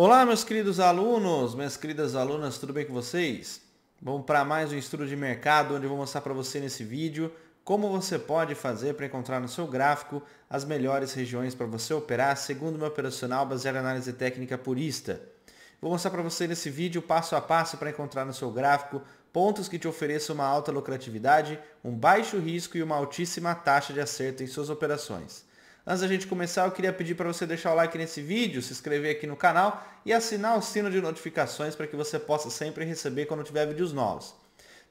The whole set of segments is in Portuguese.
Olá, meus queridos alunos, minhas queridas alunas, tudo bem com vocês? Vamos para mais um estudo de mercado, onde eu vou mostrar para você nesse vídeo como você pode fazer para encontrar no seu gráfico as melhores regiões para você operar segundo meu operacional baseado em análise técnica purista. Vou mostrar para você nesse vídeo passo a passo para encontrar no seu gráfico pontos que te ofereçam uma alta lucratividade, um baixo risco e uma altíssima taxa de acerto em suas operações. Antes da gente começar, eu queria pedir para você deixar o like nesse vídeo, se inscrever aqui no canal e assinar o sino de notificações para que você possa sempre receber quando tiver vídeos novos.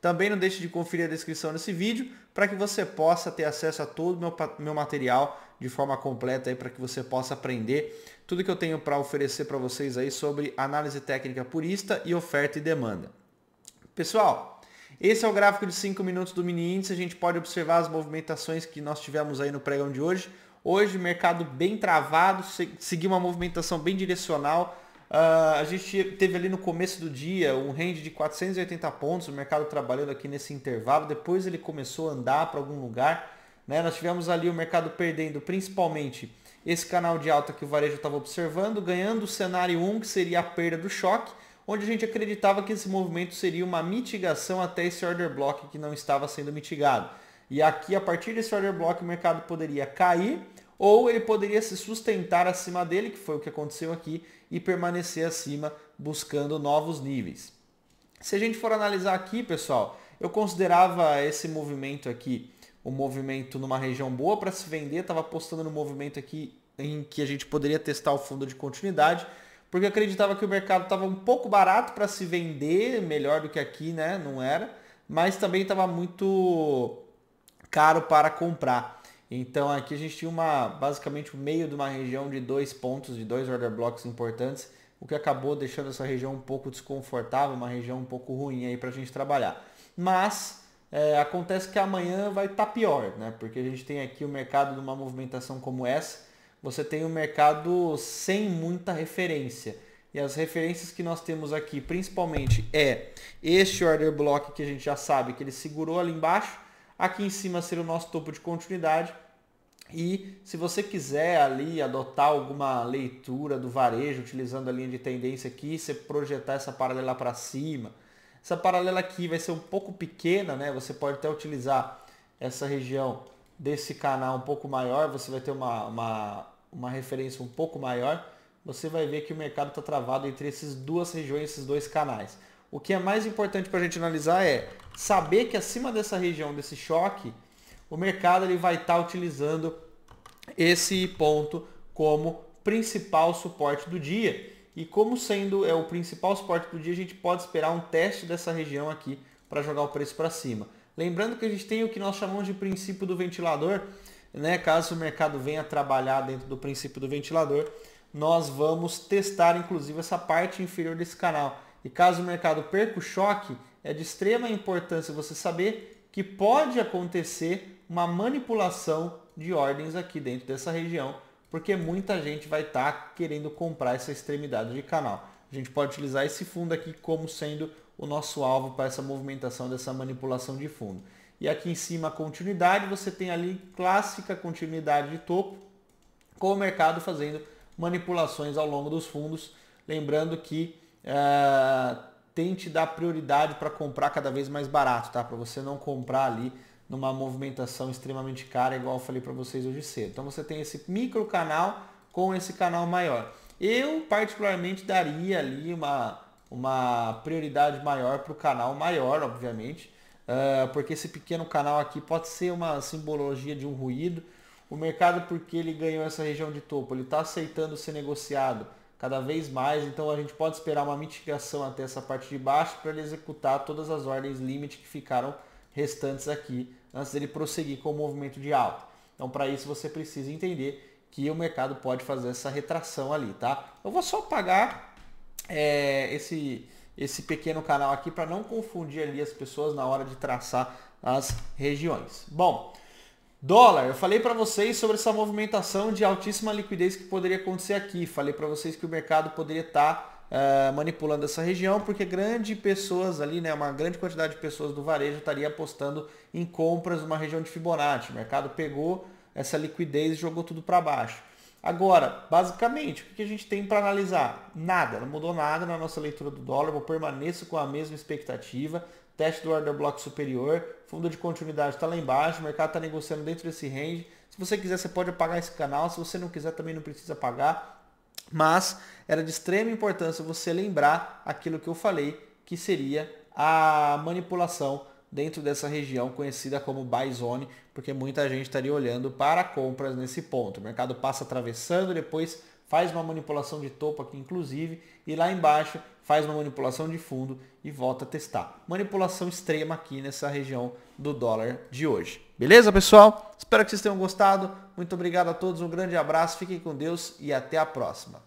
Também não deixe de conferir a descrição desse vídeo para que você possa ter acesso a todo o meu, meu material de forma completa para que você possa aprender tudo que eu tenho para oferecer para vocês aí sobre análise técnica purista e oferta e demanda. Pessoal, esse é o gráfico de 5 minutos do mini índice, a gente pode observar as movimentações que nós tivemos aí no pregão de hoje, Hoje, mercado bem travado, seguiu uma movimentação bem direcional. Uh, a gente teve ali no começo do dia um range de 480 pontos, o mercado trabalhando aqui nesse intervalo. Depois ele começou a andar para algum lugar. Né? Nós tivemos ali o mercado perdendo principalmente esse canal de alta que o varejo estava observando, ganhando o cenário 1, que seria a perda do choque, onde a gente acreditava que esse movimento seria uma mitigação até esse order block que não estava sendo mitigado. E aqui, a partir desse order block, o mercado poderia cair ou ele poderia se sustentar acima dele, que foi o que aconteceu aqui, e permanecer acima buscando novos níveis. Se a gente for analisar aqui, pessoal, eu considerava esse movimento aqui um movimento numa região boa para se vender, estava apostando no movimento aqui em que a gente poderia testar o fundo de continuidade, porque eu acreditava que o mercado estava um pouco barato para se vender, melhor do que aqui, né? Não era, mas também estava muito caro para comprar. Então aqui a gente tinha uma, basicamente o meio de uma região de dois pontos, de dois order blocks importantes, o que acabou deixando essa região um pouco desconfortável, uma região um pouco ruim aí para a gente trabalhar. Mas é, acontece que amanhã vai estar tá pior, né? porque a gente tem aqui o mercado numa movimentação como essa, você tem o um mercado sem muita referência. E as referências que nós temos aqui principalmente é este order block que a gente já sabe que ele segurou ali embaixo, aqui em cima seria o nosso topo de continuidade. E se você quiser ali adotar alguma leitura do varejo, utilizando a linha de tendência aqui, você projetar essa paralela para cima. Essa paralela aqui vai ser um pouco pequena, né? Você pode até utilizar essa região desse canal um pouco maior, você vai ter uma, uma, uma referência um pouco maior. Você vai ver que o mercado está travado entre essas duas regiões, esses dois canais o que é mais importante para a gente analisar é saber que acima dessa região, desse choque, o mercado ele vai estar tá utilizando esse ponto como principal suporte do dia. E como sendo é o principal suporte do dia, a gente pode esperar um teste dessa região aqui para jogar o preço para cima. Lembrando que a gente tem o que nós chamamos de princípio do ventilador, né? Caso o mercado venha trabalhar dentro do princípio do ventilador, nós vamos testar inclusive essa parte inferior desse canal e caso o mercado perca o choque, é de extrema importância você saber que pode acontecer uma manipulação de ordens aqui dentro dessa região, porque muita gente vai estar tá querendo comprar essa extremidade de canal. A gente pode utilizar esse fundo aqui como sendo o nosso alvo para essa movimentação dessa manipulação de fundo. E aqui em cima a continuidade, você tem ali clássica continuidade de topo, com o mercado fazendo manipulações ao longo dos fundos. Lembrando que ah, tente dar prioridade para comprar cada vez mais barato, tá? Para você não comprar ali numa movimentação extremamente cara, igual eu falei para vocês hoje cedo. Então você tem esse micro canal com esse canal maior. Eu particularmente daria ali uma, uma prioridade maior para o canal maior, obviamente, uh, porque esse pequeno canal aqui pode ser uma simbologia de um ruído. O mercado, porque ele ganhou essa região de topo, ele está aceitando ser negociado cada vez mais, então a gente pode esperar uma mitigação até essa parte de baixo para ele executar todas as ordens limite que ficaram restantes aqui antes dele prosseguir com o movimento de alta. Então para isso você precisa entender que o mercado pode fazer essa retração ali, tá? Eu vou só apagar é, esse, esse pequeno canal aqui para não confundir ali as pessoas na hora de traçar as regiões. Bom, Dólar, eu falei para vocês sobre essa movimentação de altíssima liquidez que poderia acontecer aqui. Falei para vocês que o mercado poderia estar tá, uh, manipulando essa região, porque grande pessoas ali, né, uma grande quantidade de pessoas do varejo estaria apostando em compras numa região de Fibonacci. O mercado pegou essa liquidez e jogou tudo para baixo. Agora, basicamente, o que a gente tem para analisar? Nada, não mudou nada na nossa leitura do dólar, eu permaneço com a mesma expectativa. Teste do order block superior, fundo de continuidade está lá embaixo, o mercado está negociando dentro desse range. Se você quiser, você pode apagar esse canal, se você não quiser, também não precisa apagar. Mas era de extrema importância você lembrar aquilo que eu falei, que seria a manipulação dentro dessa região conhecida como buy zone, porque muita gente estaria olhando para compras nesse ponto. O mercado passa atravessando, depois faz uma manipulação de topo aqui inclusive, e lá embaixo faz uma manipulação de fundo e volta a testar. Manipulação extrema aqui nessa região do dólar de hoje. Beleza, pessoal? Espero que vocês tenham gostado. Muito obrigado a todos, um grande abraço, fiquem com Deus e até a próxima.